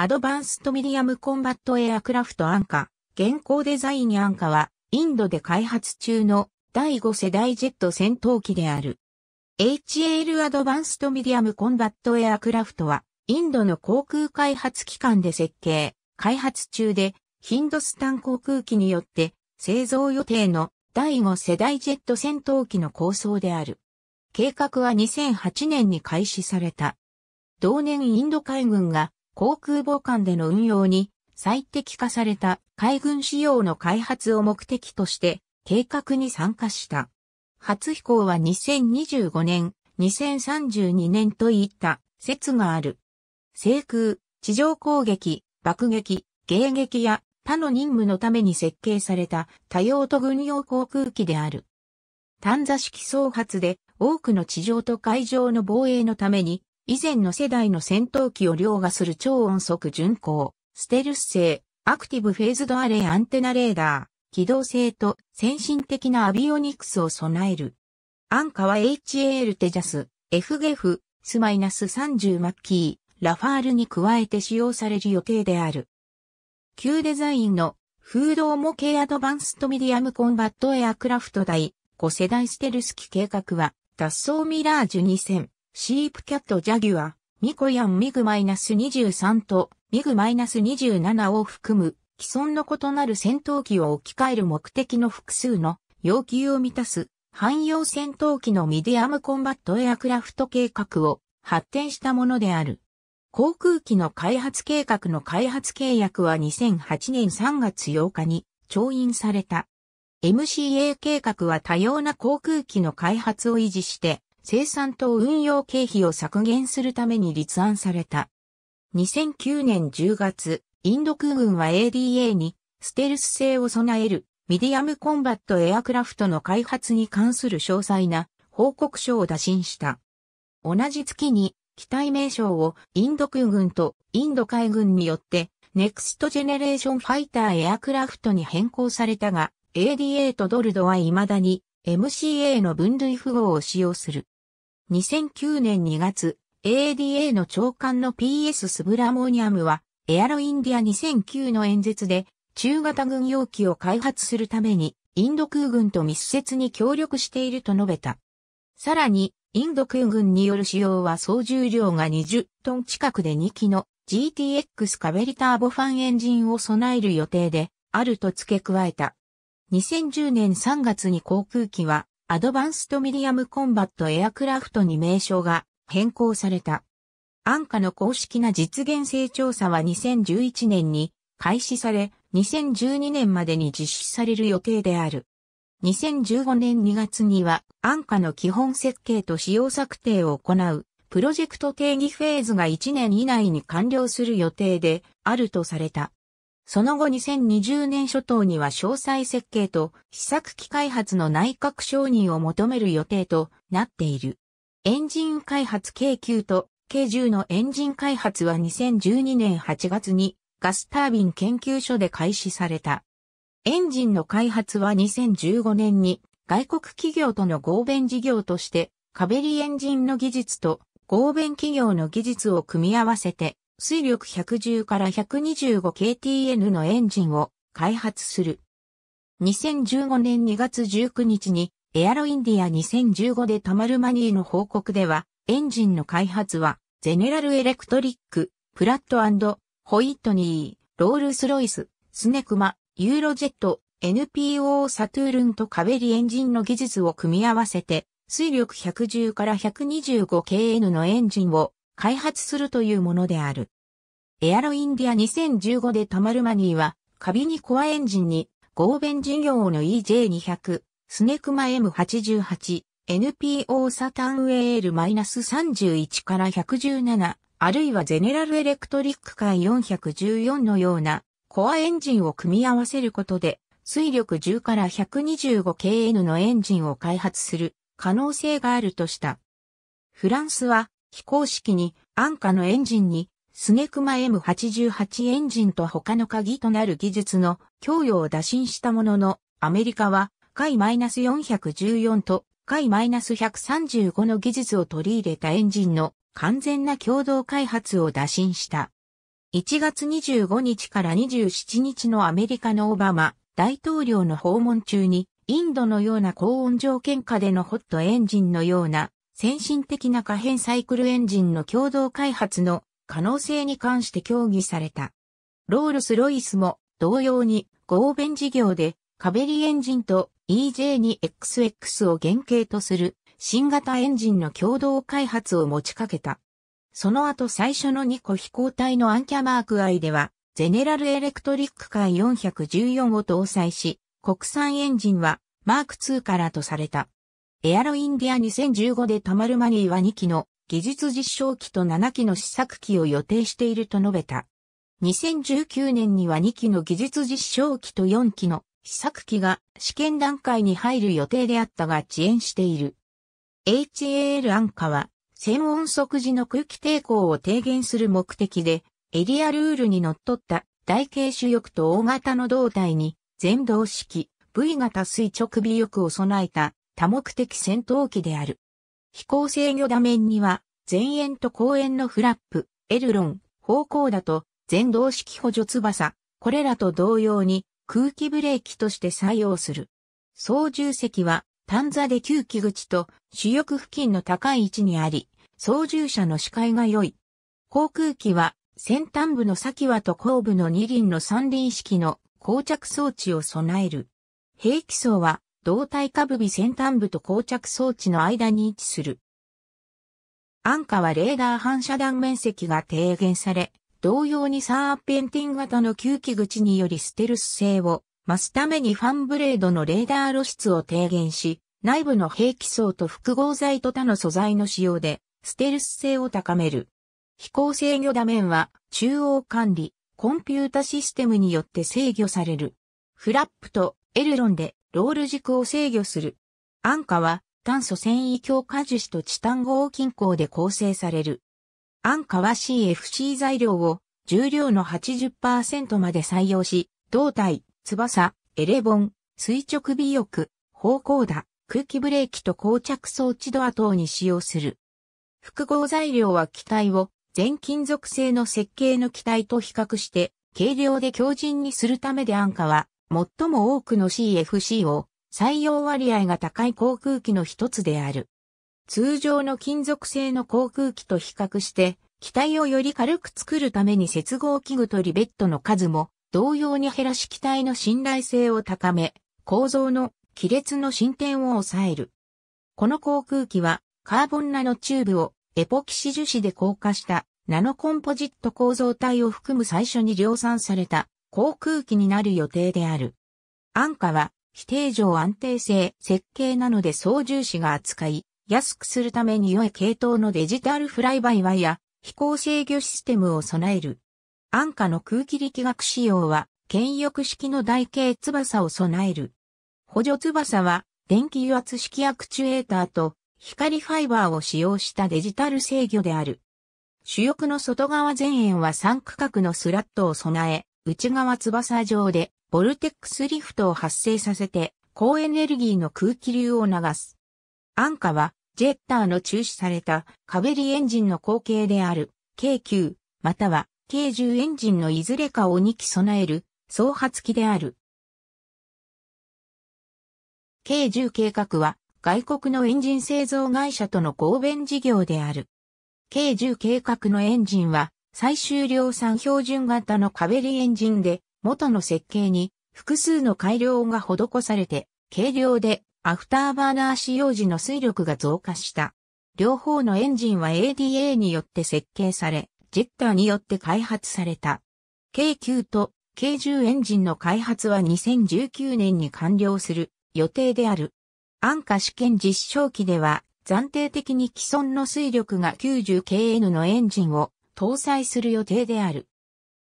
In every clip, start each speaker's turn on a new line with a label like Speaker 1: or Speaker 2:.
Speaker 1: アドバンストミディアムコンバットエアクラフトアンカ、現行デザインアンカは、インドで開発中の第5世代ジェット戦闘機である。HAL アドバンストミディアムコンバットエアクラフトは、インドの航空開発機関で設計、開発中で、ヒンドスタン航空機によって製造予定の第5世代ジェット戦闘機の構想である。計画は2008年に開始された。同年インド海軍が航空母艦での運用に最適化された海軍仕様の開発を目的として計画に参加した。初飛行は2025年、2032年といった説がある。制空、地上攻撃、爆撃、迎撃や他の任務のために設計された多用途軍用航空機である。短座式総発で多くの地上と海上の防衛のために以前の世代の戦闘機を凌駕する超音速巡航、ステルス性、アクティブフェーズドアレイアンテナレーダー、機動性と先進的なアビオニクスを備える。安価は HAL テジャス、FGF、S-30 マッキー、ラファールに加えて使用される予定である。旧デザインのフード模型アドバンストミディアムコンバットエアクラフト第5世代ステルス機計画は、脱走ミラージュ2000、シープキャットジャギュア、ミコヤンミグ -23 とミグ -27 を含む既存の異なる戦闘機を置き換える目的の複数の要求を満たす汎用戦闘機のミディアムコンバットエアクラフト計画を発展したものである。航空機の開発計画の開発契約は2008年3月8日に調印された。MCA 計画は多様な航空機の開発を維持して生産と運用経費を削減するために立案された。2009年10月、インド空軍は ADA にステルス性を備えるミディアムコンバットエアクラフトの開発に関する詳細な報告書を打診した。同じ月に機体名称をインド空軍とインド海軍によってネクストジェネレーションファイターエアクラフトに変更されたが ADA とドルドは未だに MCA の分類符号を使用する。2009年2月、AADA の長官の PS スブラモニアムは、エアロインディア2009の演説で、中型軍用機を開発するために、インド空軍と密接に協力していると述べた。さらに、インド空軍による使用は総重量が20トン近くで2機の GTX カベリターボファンエンジンを備える予定で、あると付け加えた。2010年3月に航空機はアドバンストミディアムコンバットエアクラフトに名称が変更された。安価の公式な実現性調査は2011年に開始され、2012年までに実施される予定である。2015年2月には安価の基本設計と使用策定を行うプロジェクト定義フェーズが1年以内に完了する予定であるとされた。その後2020年初頭には詳細設計と試作機開発の内閣承認を求める予定となっている。エンジン開発計9と計10のエンジン開発は2012年8月にガスタービン研究所で開始された。エンジンの開発は2015年に外国企業との合弁事業としてカベリエンジンの技術と合弁企業の技術を組み合わせて水力110から 125KTN のエンジンを開発する。2015年2月19日にエアロインディア2015でたまるマニーの報告では、エンジンの開発は、ゼネラルエレクトリック、プラットホイットニー、ロールスロイス、スネクマ、ユーロジェット、NPO サトゥールンとカベリエンジンの技術を組み合わせて、水力110から 125KN のエンジンを開発するというものである。エアロインディア2015でタマルマニーは、カビニコアエンジンに、合弁事業の EJ200、スネクマ M88、NPO サタンウェール -31 から117、あるいはゼネラルエレクトリック界414のような、コアエンジンを組み合わせることで、水力10から 125kN のエンジンを開発する可能性があるとした。フランスは、非公式に安価のエンジンにスネクマ M88 エンジンと他の鍵となる技術の供与を打診したものの、アメリカは、海 -414 と海 -135 の技術を取り入れたエンジンの完全な共同開発を打診した。1月25日から27日のアメリカのオバマ大統領の訪問中に、インドのような高温条件下でのホットエンジンのような先進的な可変サイクルエンジンの共同開発の可能性に関して協議された。ロールス・ロイスも同様に合弁事業でカベリエンジンと EJ2XX を原型とする新型エンジンの共同開発を持ちかけた。その後最初の2個飛行体のアンキャマーク I では、ゼネラルエレクトリック界414を搭載し、国産エンジンはマーク2からとされた。エアロインディア2015でタマルマニーは2機の技術実証機と7機の試作機を予定していると述べた。2019年には2機の技術実証機と4機の試作機が試験段階に入る予定であったが遅延している。HAL 安価は、専音即時の空気抵抗を低減する目的で、エリアルールにのっとった台形主翼と大型の胴体に、全動式 V 型垂直尾翼を備えた多目的戦闘機である。飛行制御打面には、前縁と後縁のフラップ、エルロン、方向だと、全動式補助翼、これらと同様に空気ブレーキとして採用する。操縦席は単座で吸気口と主翼付近の高い位置にあり、操縦者の視界が良い。航空機は先端部の先輪と後部の二輪の三輪式の膠着装置を備える。兵器層は胴体下部尾先端部と膠着装置の間に位置する。安価はレーダー反射弾面積が低減され、同様にサーペンティン型の吸気口によりステルス性を増すためにファンブレードのレーダー露出を低減し、内部の兵器層と複合材と他の素材の使用で、ステルス性を高める。飛行制御打面は中央管理、コンピュータシステムによって制御される。フラップとエルロンでロール軸を制御する。安価は炭素繊維強化樹脂とチタン合金鋼で構成される。安価は CFC 材料を重量の80%まで採用し、胴体、翼、エレボン、垂直尾翼、方向打、空気ブレーキと膠着装置ドア等に使用する。複合材料は機体を全金属製の設計の機体と比較して軽量で強靭にするためで安価は最も多くの CFC を採用割合が高い航空機の一つである。通常の金属製の航空機と比較して、機体をより軽く作るために接合器具とリベットの数も同様に減らし機体の信頼性を高め、構造の亀裂の進展を抑える。この航空機はカーボンナノチューブをエポキシ樹脂で硬化したナノコンポジット構造体を含む最初に量産された航空機になる予定である。安価は非定常安定性設計なので操縦士が扱い、安くするために良い系統のデジタルフライバイワや飛行制御システムを備える。安価の空気力学仕様は、兼翼式の台形翼を備える。補助翼は、電気油圧式アクチュエーターと光ファイバーを使用したデジタル制御である。主翼の外側前縁は3区画のスラットを備え、内側翼上でボルテックスリフトを発生させて高エネルギーの空気流を流す。安価はジェッターの中止されたカベリエンジンの後継である K9 または K10 エンジンのいずれかを2機備える総発機である。K10 計画は外国のエンジン製造会社との合弁事業である。K10 計画のエンジンは最終量産標準型のカベリエンジンで、元の設計に複数の改良が施されて、軽量でアフターバーナー使用時の水力が増加した。両方のエンジンは ADA によって設計され、ジェッターによって開発された。K9 と K10 エンジンの開発は2019年に完了する予定である。安価試験実証機では暫定的に既存の水力が 90KN のエンジンを搭載する予定である。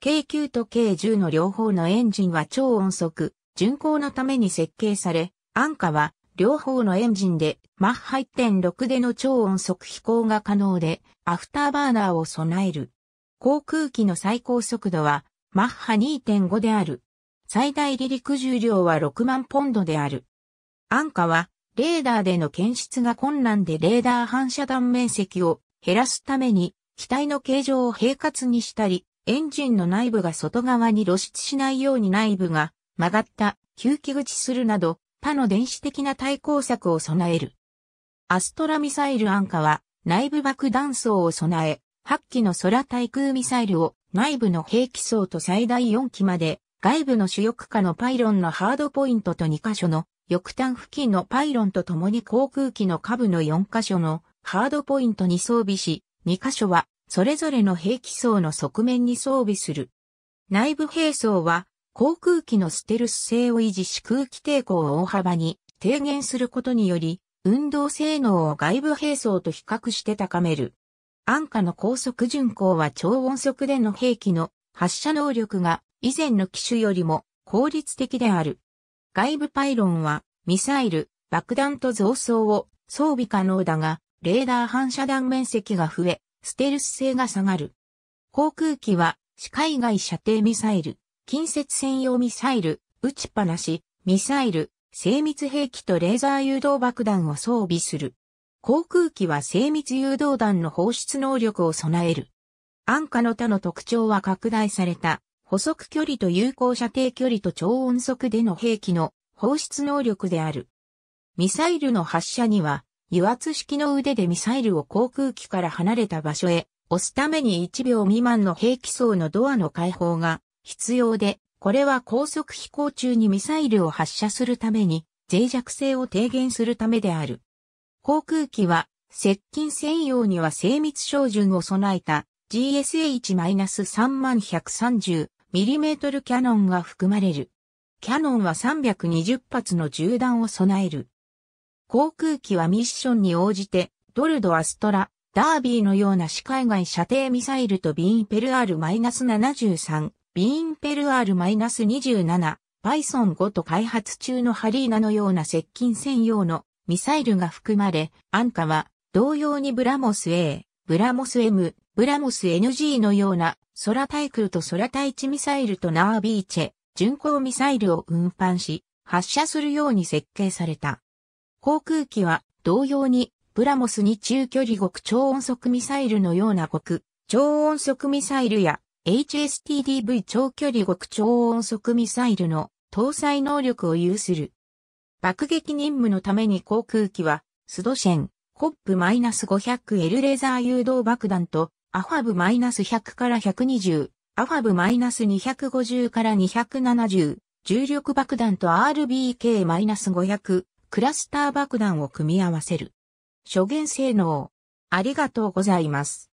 Speaker 1: K9 と K10 の両方のエンジンは超音速、巡航のために設計され、安価は両方のエンジンでマッハ1.6での超音速飛行が可能で、アフターバーナーを備える。航空機の最高速度はマッハ2.5である。最大離陸重量は6万ポンドである。安価はレーダーでの検出が困難でレーダー反射断面積を減らすために機体の形状を平滑にしたり、エンジンの内部が外側に露出しないように内部が曲がった吸気口するなど、他の電子的な対抗策を備える。アストラミサイル安価は内部爆弾層を備え、8機の空対空ミサイルを内部の兵器層と最大4機まで、外部の主翼下のパイロンのハードポイントと2箇所の翼端付近のパイロンと共に航空機の下部の4カ所のハードポイントに装備し、2箇所は、それぞれの兵器層の側面に装備する。内部兵装は、航空機のステルス性を維持し空気抵抗を大幅に低減することにより、運動性能を外部兵装と比較して高める。安価の高速巡航は超音速での兵器の発射能力が以前の機種よりも効率的である。外部パイロンはミサイル、爆弾と増装を装備可能だが、レーダー反射弾面積が増え、ステルス性が下がる。航空機は、視界外射程ミサイル、近接専用ミサイル、撃ちっぱなし、ミサイル、精密兵器とレーザー誘導爆弾を装備する。航空機は精密誘導弾の放出能力を備える。安価の他の特徴は拡大された、補足距離と有効射程距離と超音速での兵器の放出能力である。ミサイルの発射には油圧式の腕でミサイルを航空機から離れた場所へ押すために1秒未満の兵器層のドアの開放が必要で、これは高速飛行中にミサイルを発射するために脆弱性を低減するためである。航空機は接近専用には精密照準を備えた GSH-3130mm キャノンが含まれる。キャノンは320発の銃弾を備える。航空機はミッションに応じて、ドルド・アストラ、ダービーのような視海外射程ミサイルとビーンペル R-73、ビーンペル R-27、パイソン5と開発中のハリーナのような接近専用のミサイルが含まれ、安価は同様にブラモス A、ブラモス M、ブラモス NG のような空対空と空対地ミサイルとナービーチェ、巡航ミサイルを運搬し、発射するように設計された。航空機は同様にブラモスに中距離極超音速ミサイルのような極超音速ミサイルや HSTDV 長距離極超音速ミサイルの搭載能力を有する。爆撃任務のために航空機はスドシェン、コップ -500L レーザー誘導爆弾とアファブ -100 から120、アファブ -250 から270、重力爆弾と RBK-500、クラスター爆弾を組み合わせる。諸元性能。ありがとうございます。